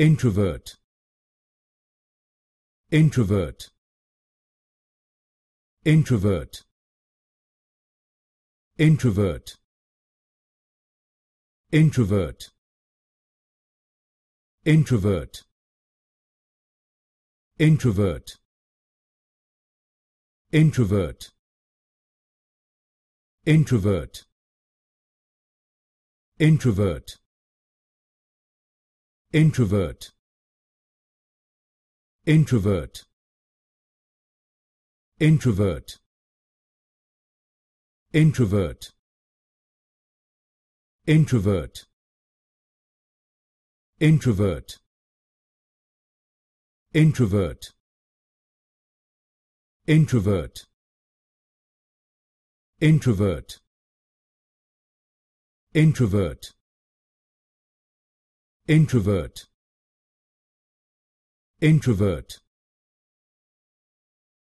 introvert introvert introvert introvert introvert introvert introvert introvert introvert introvert introvert introvert introvert introvert introvert introvert introvert introvert introvert introvert introvert introvert